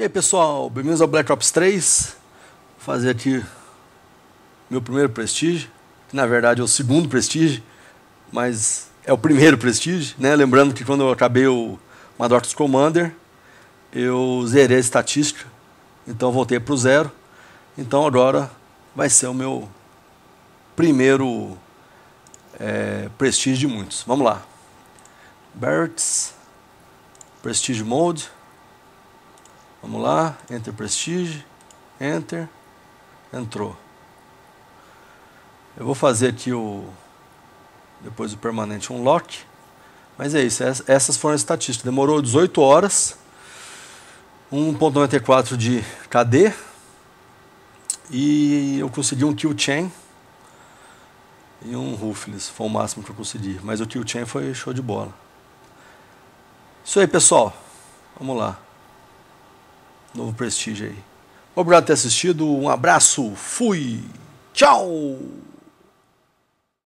E aí pessoal, bem-vindos ao Black Ops 3 Vou fazer aqui meu primeiro Prestige Que na verdade é o segundo Prestige Mas é o primeiro Prestige, né? Lembrando que quando eu acabei o Madrox Commander Eu zerei a estatística Então voltei para o zero Então agora vai ser o meu primeiro é, Prestige de muitos Vamos lá Barrett's Prestige Mode Vamos lá, Enter Prestige, Enter, entrou. Eu vou fazer aqui o depois o permanente um lock, mas é isso, essas foram as estatísticas. Demorou 18 horas, 1.94 de KD e eu consegui um kill chain e um ruffles, foi o máximo que eu consegui, mas o kill chain foi show de bola. Isso aí, pessoal. Vamos lá. Novo prestígio aí. Obrigado por ter assistido. Um abraço. Fui. Tchau.